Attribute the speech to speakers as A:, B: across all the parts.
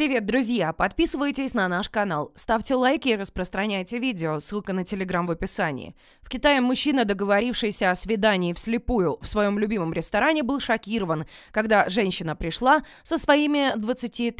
A: Привет, друзья! Подписывайтесь на наш канал, ставьте лайки и распространяйте видео, ссылка на телеграм в описании. В Китае мужчина, договорившийся о свидании вслепую в своем любимом ресторане, был шокирован, когда женщина пришла со своими 23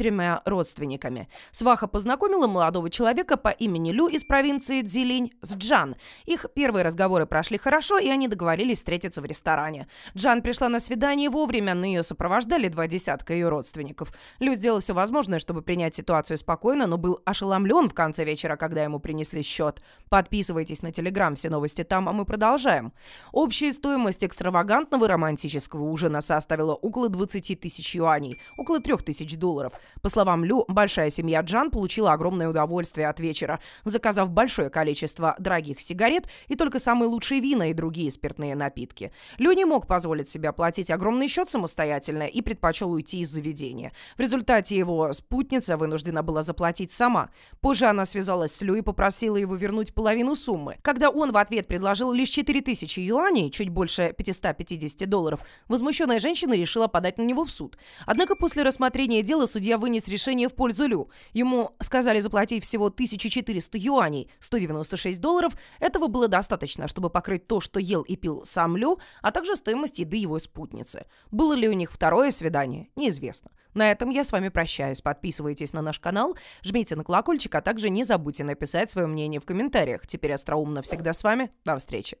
A: родственниками. Сваха познакомила молодого человека по имени Лю из провинции Дзилинь с Джан. Их первые разговоры прошли хорошо, и они договорились встретиться в ресторане. Джан пришла на свидание вовремя, но ее сопровождали два десятка ее родственников. Лю сделал все возможное, чтобы чтобы принять ситуацию спокойно, но был ошеломлен в конце вечера, когда ему принесли счет. Подписывайтесь на Телеграм, все новости там, а мы продолжаем. Общая стоимость экстравагантного романтического ужина составила около 20 тысяч юаней, около 3 тысяч долларов. По словам Лю, большая семья Джан получила огромное удовольствие от вечера, заказав большое количество дорогих сигарет и только самые лучшие вина и другие спиртные напитки. Лю не мог позволить себе оплатить огромный счет самостоятельно и предпочел уйти из заведения. В результате его спутника спутница вынуждена была заплатить сама. Позже она связалась с Лю и попросила его вернуть половину суммы. Когда он в ответ предложил лишь 4000 юаней, чуть больше 550 долларов, возмущенная женщина решила подать на него в суд. Однако после рассмотрения дела судья вынес решение в пользу Лю. Ему сказали заплатить всего 1400 юаней, 196 долларов. Этого было достаточно, чтобы покрыть то, что ел и пил сам Лю, а также стоимость еды его спутницы. Было ли у них второе свидание, неизвестно. На этом я с вами прощаюсь. Подписывайтесь на наш канал, жмите на колокольчик, а также не забудьте написать свое мнение в комментариях. Теперь остроумно всегда с вами. До встречи.